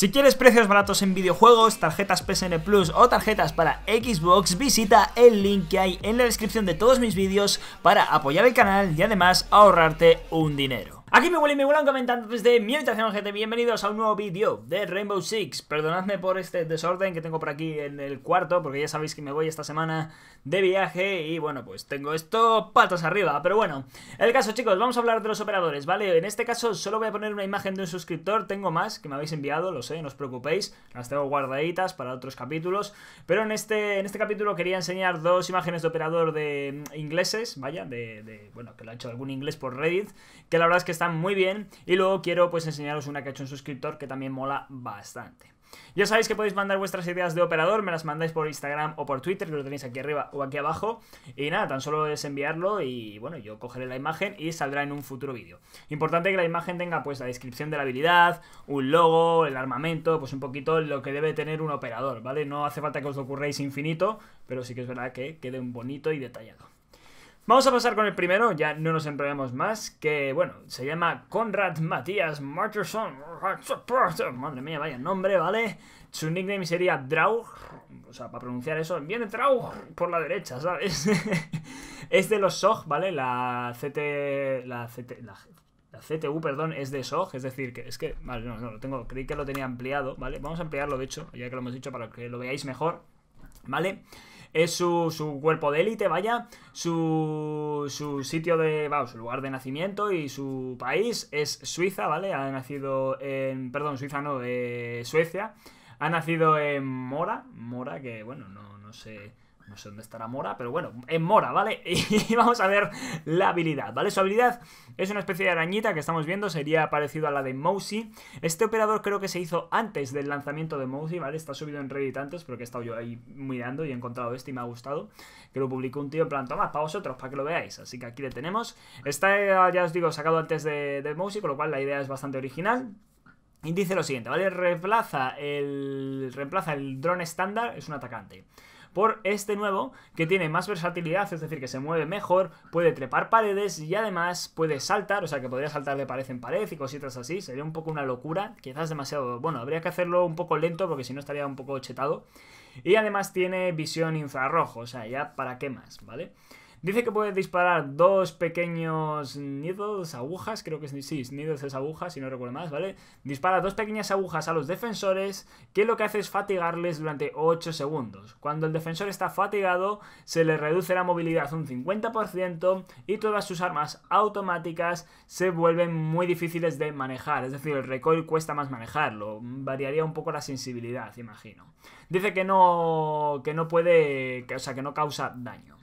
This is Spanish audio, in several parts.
Si quieres precios baratos en videojuegos, tarjetas PSN Plus o tarjetas para Xbox, visita el link que hay en la descripción de todos mis vídeos para apoyar el canal y además ahorrarte un dinero. Aquí me huele y me vuelan comentando desde mi habitación, gente. Bienvenidos a un nuevo vídeo de Rainbow Six. Perdonadme por este desorden que tengo por aquí en el cuarto, porque ya sabéis que me voy esta semana de viaje y bueno, pues tengo esto patas arriba. Pero bueno, el caso, chicos, vamos a hablar de los operadores, ¿vale? En este caso solo voy a poner una imagen de un suscriptor, tengo más que me habéis enviado, lo sé, no os preocupéis, las tengo guardaditas para otros capítulos. Pero en este, en este capítulo quería enseñar dos imágenes de operador de mm, ingleses, vaya, de, de bueno, que lo ha hecho algún inglés por Reddit, que la verdad es que están muy bien. Y luego quiero pues enseñaros una que ha hecho un suscriptor que también mola bastante. Ya sabéis que podéis mandar vuestras ideas de operador, me las mandáis por Instagram o por Twitter, que lo tenéis aquí arriba o aquí abajo. Y nada, tan solo es enviarlo y bueno, yo cogeré la imagen y saldrá en un futuro vídeo. Importante que la imagen tenga pues la descripción de la habilidad, un logo, el armamento, pues un poquito lo que debe tener un operador, ¿vale? No hace falta que os lo ocurréis infinito, pero sí que es verdad que quede bonito y detallado. Vamos a pasar con el primero, ya no nos empleamos más, que bueno, se llama Conrad Matías Marterson. Madre mía, vaya nombre, ¿vale? Su nickname sería Draug. O sea, para pronunciar eso, viene Draug por la derecha, ¿sabes? es de los SOG, ¿vale? La CT. La CT. CTU, perdón, es de SOG, es decir, que es que, vale, no, no, lo tengo, creí que lo tenía ampliado, ¿vale? Vamos a ampliarlo, de hecho, ya que lo hemos dicho, para que lo veáis mejor, ¿vale? vale es su, cuerpo de élite, vaya, su, su sitio de, vamos, su lugar de nacimiento y su país es Suiza, ¿vale? Ha nacido en, perdón, Suiza no, eh, Suecia. Ha nacido en Mora, Mora que, bueno, no, no sé no sé dónde estará Mora, pero bueno, en Mora, ¿vale? Y vamos a ver la habilidad, ¿vale? Su habilidad es una especie de arañita que estamos viendo, sería parecido a la de Mousy. Este operador creo que se hizo antes del lanzamiento de Mousy, ¿vale? Está subido en Reddit antes, porque he estado yo ahí mirando y he encontrado este y me ha gustado. Que lo publicó un tío en plan, toma, para vosotros, para que lo veáis. Así que aquí le tenemos. Está, ya os digo, sacado antes de, de Mousy, con lo cual la idea es bastante original. Y dice lo siguiente, ¿vale? Reemplaza el, reemplaza el dron estándar, es un atacante por este nuevo que tiene más versatilidad, es decir, que se mueve mejor, puede trepar paredes y además puede saltar, o sea que podría saltar de pared en pared y cositas así, sería un poco una locura, quizás demasiado, bueno, habría que hacerlo un poco lento porque si no estaría un poco chetado. Y además tiene visión infrarrojo, o sea, ya para qué más, ¿vale? vale Dice que puede disparar dos pequeños nidos, agujas, creo que sí, nidos es agujas, si no recuerdo más, ¿vale? Dispara dos pequeñas agujas a los defensores, que lo que hace es fatigarles durante 8 segundos. Cuando el defensor está fatigado, se le reduce la movilidad un 50% y todas sus armas automáticas se vuelven muy difíciles de manejar, es decir, el recoil cuesta más manejarlo, variaría un poco la sensibilidad, imagino. Dice que no que no puede, o sea, que no causa daño.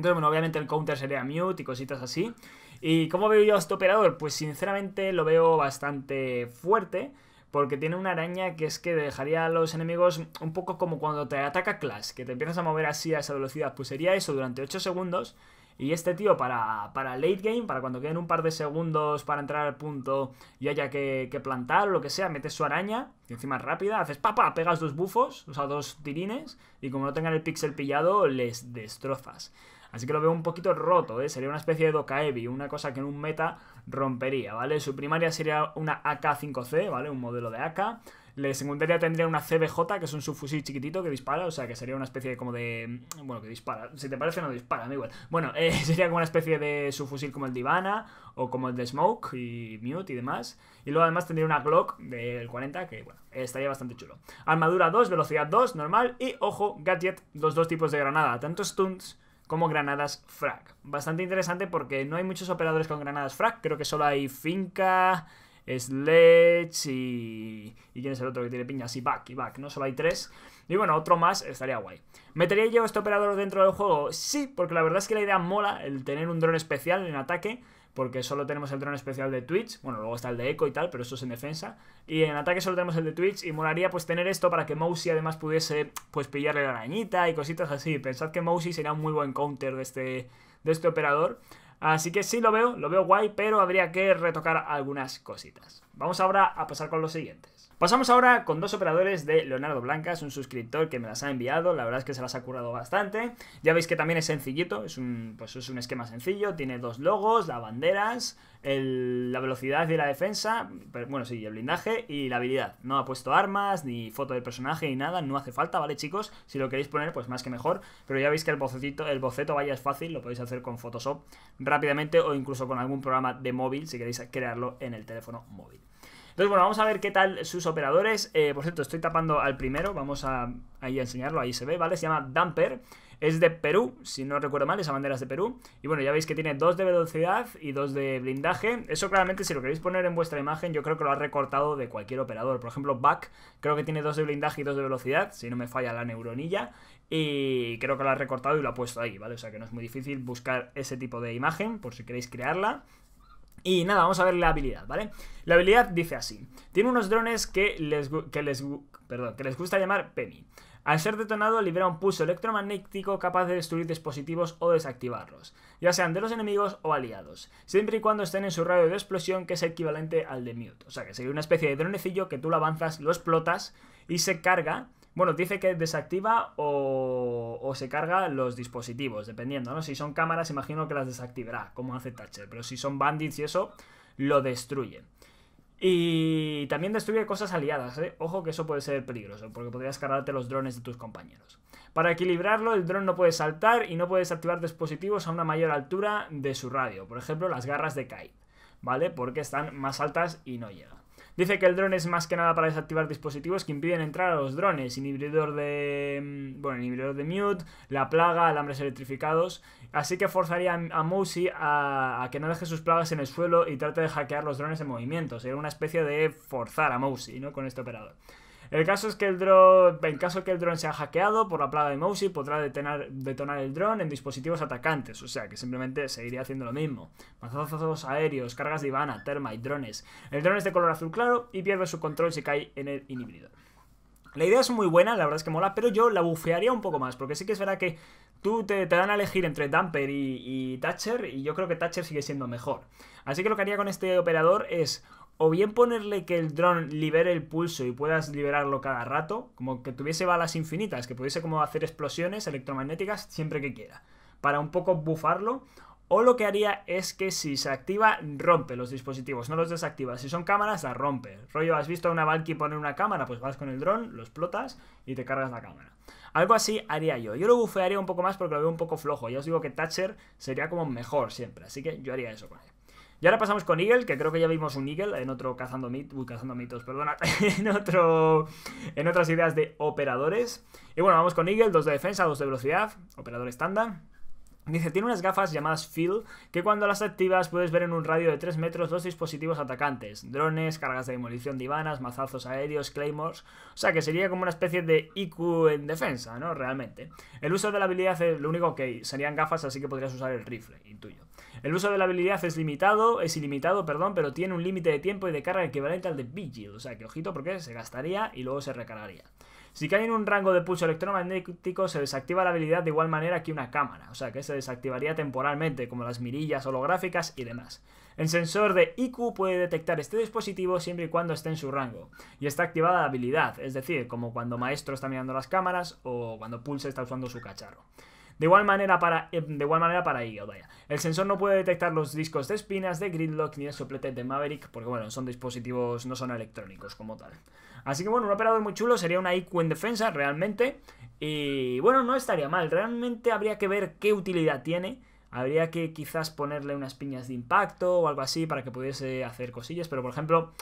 Entonces, bueno, obviamente el counter sería mute y cositas así. ¿Y cómo veo yo a este operador? Pues sinceramente lo veo bastante fuerte. Porque tiene una araña que es que dejaría a los enemigos un poco como cuando te ataca Clash, que te empiezas a mover así a esa velocidad. Pues sería eso durante 8 segundos. Y este tío para, late game, para cuando queden un par de segundos para entrar al punto y haya que, plantar o lo que sea, metes su araña, que encima es rápida, haces papá, pegas dos bufos, o sea, dos tirines, y como no tengan el pixel pillado, les destrozas. Así que lo veo un poquito roto, ¿eh? Sería una especie de Docaevi, una cosa que en un meta rompería, ¿vale? Su primaria sería una AK5C, ¿vale? Un modelo de AK. La secundaria tendría una CBJ, que es un subfusil chiquitito que dispara, o sea, que sería una especie como de... Mm, bueno, que dispara. Si te parece, no dispara, me igual. Bueno, eh, sería como una especie de subfusil como el Divana o como el de Smoke y Mute y demás. Y luego además tendría una Glock del 40, que bueno, estaría bastante chulo. Armadura 2, velocidad 2, normal. Y ojo, gadget, los dos tipos de granada, tantos stunts como granadas frag. Bastante interesante porque no hay muchos operadores con granadas frag, creo que solo hay Finca, Sledge y... ¿Y quién es el otro que tiene piñas? Y Back, y Back, ¿no? Solo hay tres. Y bueno, otro más estaría guay. ¿Metería yo este operador dentro del juego? Sí, porque la verdad es que la idea mola, el tener un dron especial en ataque porque solo tenemos el dron especial de Twitch, bueno, luego está el de Echo y tal, pero eso es en defensa, y en ataque solo tenemos el de Twitch, y molaría pues tener esto para que Mousy además pudiese pues pillarle la arañita y cositas así, pensad que Mousy sería un muy buen counter de este, de este operador, así que sí lo veo, lo veo guay, pero habría que retocar algunas cositas. Vamos ahora a pasar con los siguientes. Pasamos ahora con dos operadores de Leonardo Blanca. Es un suscriptor que me las ha enviado, la verdad es que se las ha currado bastante. Ya veis que también es sencillito, es un, pues es un esquema sencillo, tiene dos logos, las banderas, la velocidad y la defensa, bueno, sí, el blindaje y la habilidad. No ha puesto armas, ni foto del personaje, ni nada, no hace falta, ¿vale, chicos? Si lo queréis poner, pues más que mejor, pero ya veis que el bocetito, el boceto vaya es fácil, lo podéis hacer con Photoshop rápidamente o incluso con algún programa de móvil si queréis crearlo en el teléfono móvil. Entonces, bueno, vamos a ver qué tal sus operadores. Eh, por cierto, estoy tapando al primero, vamos a, ahí a enseñarlo, ahí se ve, ¿vale? Se llama Damper. Es de Perú, si no recuerdo mal, esa bandera es de Perú. Y bueno, ya veis que tiene dos de velocidad y dos de blindaje. Eso claramente, si lo queréis poner en vuestra imagen, yo creo que lo ha recortado de cualquier operador. Por ejemplo, Back creo que tiene dos de blindaje y dos de velocidad, si no me falla la neuronilla. Y creo que lo ha recortado y lo ha puesto ahí, ¿vale? O sea que no es muy difícil buscar ese tipo de imagen por si queréis crearla. Y nada, vamos a ver la habilidad, ¿vale? La habilidad dice así. Tiene unos drones que les, les, que les gusta llamar Penny. Al ser detonado, libera un pulso electromagnético capaz de destruir dispositivos o desactivarlos, ya sean de los enemigos o aliados, siempre y cuando estén en su radio de explosión, que es equivalente al de Mute. O sea, que sería una especie de dronecillo que tú lo avanzas, lo explotas y se carga bueno, dice que desactiva o, se carga los dispositivos, dependiendo, ¿no? Si son cámaras, imagino que las desactivará, como hace Thatcher, pero si son bandits y eso, lo destruye. Y también destruye cosas aliadas, ¿eh? Ojo que eso puede ser peligroso, porque podrías cargarte los drones de tus compañeros. Para equilibrarlo, el dron no puede saltar y no puede desactivar dispositivos a una mayor altura de su radio, por ejemplo, las garras de Kai, ¿vale? Porque están más altas y no llegan. Dice que el dron es más que nada para desactivar dispositivos que impiden entrar a los drones, inhibidor de... Mm, bueno, inhibidor de mute, la plaga, alambres electrificados, así que forzaría a Mousy a, que no deje sus plagas en el suelo y trate de hackear los drones en movimiento, sería una especie de forzar a Mousy, ¿no? Con este operador. El caso es que el drone en caso que el drone sea hackeado por la plaga de Mousy, podrá detonar el dron en dispositivos atacantes, o sea que simplemente seguiría haciendo lo mismo. Mazazos aéreos, cargas de Ivana, terma y drones. El drone es de color azul claro y pierde su control si cae en el inhibidor. La idea es muy buena, la verdad es que mola, pero yo la bufearía un poco más, porque sí que es verdad que tú te, te dan a elegir entre Dumper y, y Thatcher, y yo creo que Thatcher sigue siendo mejor. Así que lo que haría con este operador es o bien ponerle que el dron libere el pulso y puedas liberarlo cada rato, como que tuviese balas infinitas, que pudiese como hacer explosiones electromagnéticas siempre que quiera, para un poco bufarlo. O lo que haría es que si se activa, rompe los dispositivos, no los desactiva. Si son cámaras, la rompe. Rollo, has visto a una Valky poner una cámara, pues vas con el dron, lo explotas y te cargas la cámara. Algo así haría yo. Yo lo bufearía un poco más porque lo veo un poco flojo. Ya os digo que Thatcher sería como mejor siempre, así que yo haría eso con él. Y ahora pasamos con Eagle, que creo que ya vimos un Eagle en otro cazando mitos, cazando mitos, perdona, en otro en otras ideas de operadores. Y bueno, vamos con Eagle, dos de defensa, dos de velocidad, operador estándar. Dice, tiene unas gafas llamadas Field que cuando las activas puedes ver en un radio de 3 metros dos dispositivos atacantes, drones, cargas de demolición divanas, mazazos aéreos, claymores, o sea que sería como una especie de IQ en defensa, ¿no? Realmente. El uso de la habilidad es lo único que serían gafas, así que podrías usar el rifle, intuyo. El uso de la habilidad es limitado, es ilimitado, perdón, pero tiene un límite de tiempo y de carga equivalente al de Vigil, o sea que ojito porque se gastaría y luego se recargaría. Si cae en un rango de pulso electromagnético, se desactiva la habilidad de igual manera que una cámara, o sea que se desactivaría temporalmente, como las mirillas holográficas y demás. El sensor de IQ puede detectar este dispositivo siempre y cuando esté en su rango, y está activada la habilidad, es decir, como cuando Maestro está mirando las cámaras o cuando Pulse está usando su cacharro. De igual manera para, eh, de igual manera para ello, vaya. El sensor no puede detectar los discos de espinas de Gridlock ni el soplete de Maverick, porque bueno, son dispositivos, no son electrónicos como tal. Así que bueno, un operador muy chulo, sería una IQ en defensa realmente. Y bueno, no estaría mal, realmente habría que ver qué utilidad tiene. Habría que quizás ponerle unas piñas de impacto o algo así para que pudiese hacer cosillas, pero por ejemplo,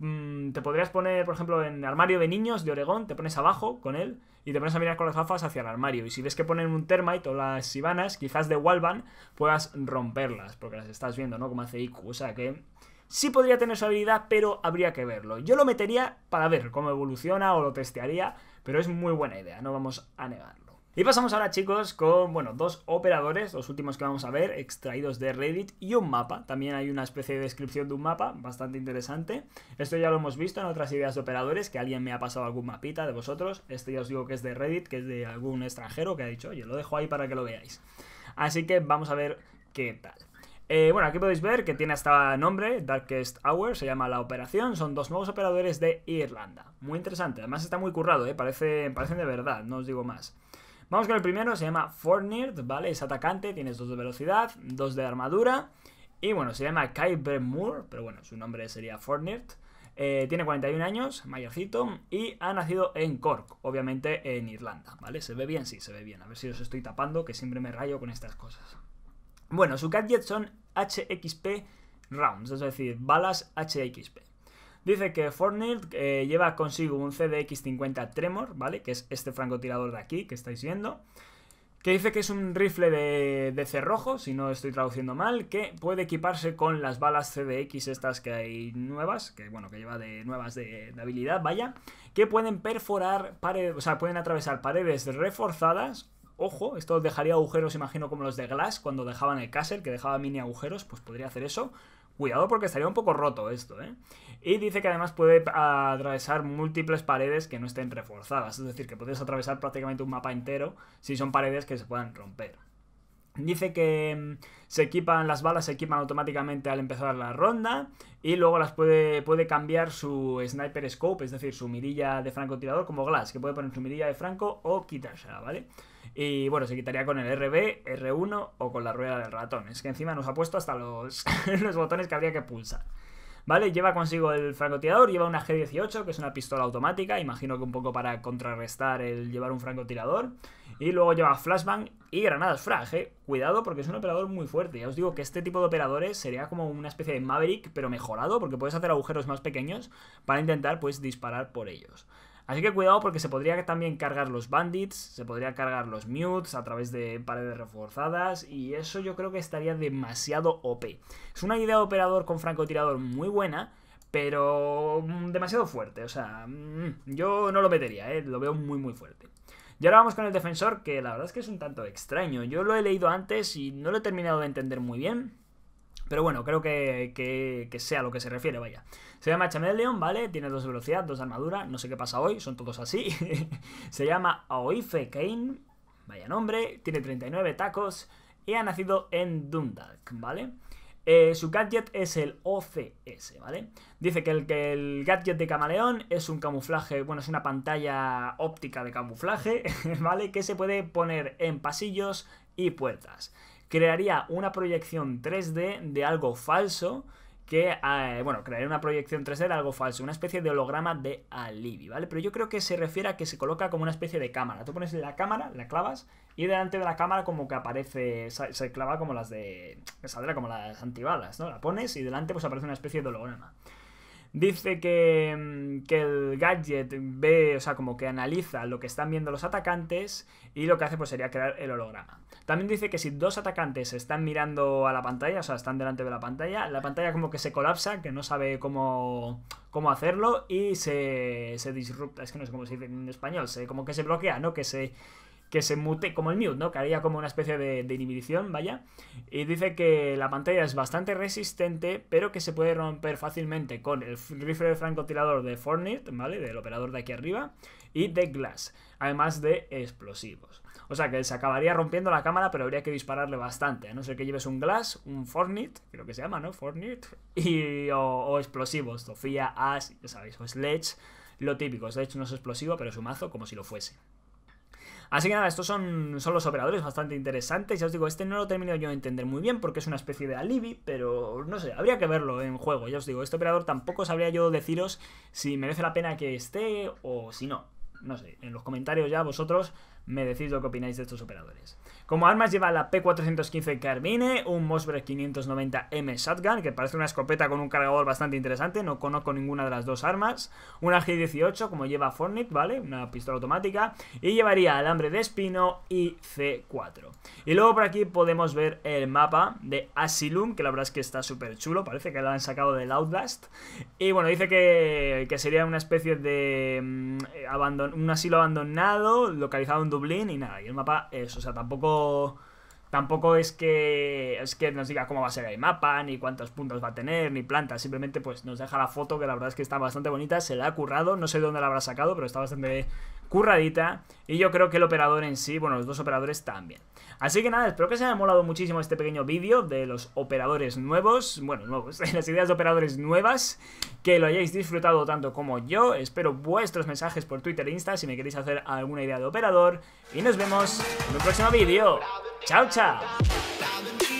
mm, te podrías poner, por ejemplo, en armario de niños de Oregón, te pones abajo con él y te pones a mirar con las gafas hacia el armario. Y si ves que ponen un termite o las sibanas, quizás de Walban puedas romperlas, porque las estás viendo, ¿no? Como hace IQ. O sea que sí podría tener su habilidad, pero habría que verlo. Yo lo metería para ver cómo evoluciona o lo testearía, pero es muy buena idea, no vamos a negarlo. Y pasamos ahora chicos con, bueno, dos operadores, los últimos que vamos a ver, extraídos de Reddit y un mapa. También hay una especie de descripción de un mapa, bastante interesante. Esto ya lo hemos visto en otras ideas de operadores, que alguien me ha pasado algún mapita de vosotros. Este ya os digo que es de Reddit, que es de algún extranjero que ha dicho, Yo lo dejo ahí para que lo veáis. Así que vamos a ver qué tal. Eh, bueno, aquí podéis ver que tiene hasta nombre, Darkest Hour, se llama la operación, son dos nuevos operadores de Irlanda. Muy interesante, además está muy currado, eh, parece, parecen de verdad, no os digo más. Vamos con el primero, se llama Fornird, ¿vale? Es atacante, tienes dos de velocidad, dos de armadura. Y bueno, se llama Kai Moore, pero bueno, su nombre sería Fornird. Eh, tiene 41 años, mayorcito, y ha nacido en Cork, obviamente en Irlanda, ¿vale? Se ve bien, sí, se ve bien. A ver si os estoy tapando, que siempre me rayo con estas cosas. Bueno, su gadget son HXP rounds, es decir, balas HXP. Dice que Fortnite eh, lleva consigo un CDX-50 Tremor, ¿vale? Que es este francotirador de aquí que estáis viendo. Que dice que es un rifle de, cerrojo, si no estoy traduciendo mal, que puede equiparse con las balas CDX estas que hay nuevas, que bueno, que lleva de nuevas de habilidad, vaya, que pueden perforar paredes, o sea, pueden atravesar paredes reforzadas Ojo, esto dejaría agujeros, imagino, como los de Glass, cuando dejaban el castle, que dejaba mini agujeros, pues podría hacer eso. Cuidado porque estaría un poco roto esto, ¿eh? Y dice que además puede atravesar múltiples paredes que no estén reforzadas, es decir, que puedes atravesar prácticamente un mapa entero si son paredes que se puedan romper. Dice que mm, se equipan, las balas se equipan automáticamente al empezar la ronda y luego las puede, puede cambiar su sniper scope, es decir, su mirilla de francotirador como Glass, que puede poner su mirilla de franco o quitársela, ¿vale? vale y bueno, se quitaría con el RB, R1 o con la rueda del ratón. Es que encima nos ha puesto hasta los, los botones que habría que pulsar. ¿Vale? Lleva consigo el francotirador, lleva una G18, que es una pistola automática, imagino que un poco para contrarrestar el llevar un francotirador. Y luego lleva flashbang y granadas frag, ¿eh? Cuidado porque es un operador muy fuerte. Ya os digo que este tipo de operadores sería como una especie de Maverick, pero mejorado, porque puedes hacer agujeros más pequeños para intentar, pues, disparar por ellos. Así que cuidado porque se podría también cargar los bandits, se podría cargar los mutes a través de paredes reforzadas y eso yo creo que estaría demasiado OP. Es una idea de operador con francotirador muy buena, pero mm, demasiado fuerte, o sea, mm, yo no lo metería, eh, lo veo muy muy fuerte. Y ahora vamos con el defensor, que la verdad es que es un tanto extraño. Yo lo he leído antes y no lo he terminado de entender muy bien. Pero bueno, creo que, sea lo que se refiere, vaya. Se llama Chameleon, ¿vale? Tiene dos velocidades dos armaduras, no sé qué pasa hoy, son todos así. se llama Oife Kane, vaya nombre, tiene 39 tacos y ha nacido en Dundalk, ¿vale? Eh, su gadget es el OCS, ¿vale? Dice que el, que el gadget de camaleón es un camuflaje, bueno, es una pantalla óptica de camuflaje, ¿vale? Que se puede poner en pasillos y puertas crearía una proyección 3D de algo falso que, ah, bueno, crearía una proyección 3D de algo falso, una especie de holograma de Alibi, ¿vale? Pero yo creo que se refiere a que se coloca como una especie de cámara. Tú pones la cámara, la clavas y delante de la cámara como que aparece, se clava como las de, saldrá como las antibalas, ¿no? La pones y delante pues aparece una especie de holograma. Dice que, mm, que, el gadget ve, o sea, como que analiza lo que están viendo los atacantes y lo que hace pues sería crear el holograma. También dice que si dos atacantes están mirando a la pantalla, o sea, están delante de la pantalla, la pantalla como que se colapsa, que no sabe cómo, cómo hacerlo y se, se disrupta, es que no sé cómo se dice en español, se, como que se bloquea, ¿no? Que se que se mute como el mute, ¿no? Que haría como una especie de, inhibición, vaya. Y dice que la pantalla es bastante resistente, pero que se puede romper fácilmente con el rifle de francotirador de Fortnite, ¿vale? Del operador de aquí arriba. Y de Glass, además de explosivos. O sea que se acabaría rompiendo la cámara, pero habría que dispararle bastante. A no ser que lleves un Glass, un Fortnite, creo que se llama, ¿no? Fortnite. Y, o, explosivos, Sofía, Ash, ya sabéis, o Sledge. Lo típico, Sledge no es explosivo, pero es un mazo como si lo fuese. Así que nada, estos son, son los operadores bastante interesantes. Ya os digo, este no lo termino yo de entender muy bien porque es una especie de alibi, pero no sé, habría que verlo en juego. Ya os digo, este operador tampoco sabría yo deciros si merece la pena que esté o si no. No sé, en los comentarios ya vosotros me decís lo que opináis de estos operadores. Como armas lleva la P415 Carmine, un Mossberg 590M Shotgun, que parece una escopeta con un cargador bastante interesante, no conozco ninguna de las dos armas, una G18 como lleva Fornit, ¿vale? Una pistola automática, y llevaría alambre de espino y C4. Y luego por aquí podemos ver el mapa de Asylum, que la verdad es que está súper chulo, parece que lo han sacado del Outlast, y bueno, dice que, sería una especie de mm, un asilo abandonado, localizado en Dublín y nada, y el mapa es, o sea, tampoco Tampoco es que, es que nos diga cómo va a ser el mapa, ni cuántos puntos va a tener, ni plantas. Simplemente pues nos deja la foto, que la verdad es que está bastante bonita. Se la ha currado, no sé dónde la habrá sacado, pero está bastante curradita. Y yo creo que el operador en sí, bueno, los dos operadores también. Así que nada, espero que os haya molado muchísimo este pequeño vídeo de los operadores nuevos. Bueno, nuevos, las ideas de operadores nuevas. Que lo hayáis disfrutado tanto como yo. Espero vuestros mensajes por Twitter e Insta si me queréis hacer alguna idea de operador. Y nos vemos en el próximo vídeo. Chao, chao.